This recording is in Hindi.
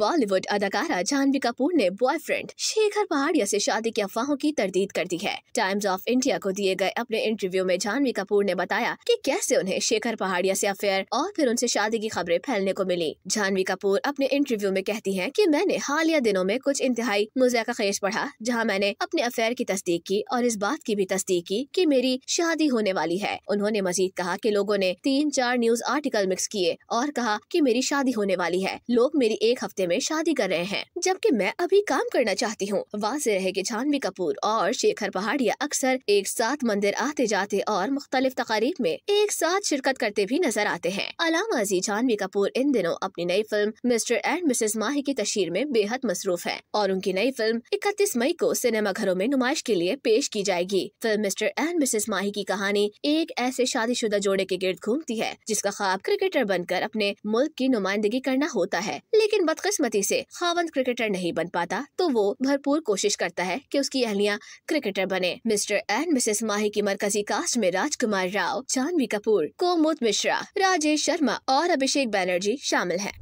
बॉलीवुड अदाकारा जानवी कपूर ने बॉयफ्रेंड शेखर पहाड़िया से शादी की अफवाहों की तरदीद कर दी है टाइम्स ऑफ इंडिया को दिए गए अपने इंटरव्यू में जानवी कपूर ने बताया कि कैसे उन्हें शेखर पहाड़िया से अफेयर और फिर उनसे शादी की खबरें फैलने को मिली जानवी कपूर अपने इंटरव्यू में कहती है की मैंने हालिया दिनों में कुछ इंतहाई मुजैका खेज पढ़ा जहाँ मैंने अपने अफेयर की तस्दीक की और इस बात की भी तस्दीक की की मेरी शादी होने वाली है उन्होंने मजीद कहा की लोगो ने तीन चार न्यूज आर्टिकल मिक्स किए और कहा की मेरी शादी होने वाली है लोग मेरी एक हफ्ते रिश्ते में शादी कर रहे हैं जबकि मैं अभी काम करना चाहती हूँ वाजे रहे की छानवी कपूर और शेखर पहाड़िया अक्सर एक साथ मंदिर आते जाते और मुख्तलिफ तकारीब में एक साथ शिरकत करते भी नजर आते हैं अलामा अजी छानवी कपूर इन दिनों अपनी नई film Mr and Mrs Mahi की तशहर में बेहद मसरूफ है और उनकी नई फिल्म इकतीस मई को सिनेमा घरों में नुमाइश के लिए पेश की जाएगी film Mr and Mrs Mahi की कहानी एक ऐसे शादीशुदा जोड़े के गिर्द घूमती है जिसका ख्वाब क्रिकेटर बनकर अपने मुल्क की नुमाइंदगी करना होता है लेकिन बद बदकिस्मती से खावंद क्रिकेटर नहीं बन पाता तो वो भरपूर कोशिश करता है कि उसकी अहलियां क्रिकेटर बने मिस्टर एंड मिसेस माही की मरकजी कास्ट में राजकुमार राव जानवी कपूर कोमुद मिश्रा राजेश शर्मा और अभिषेक बैनर्जी शामिल हैं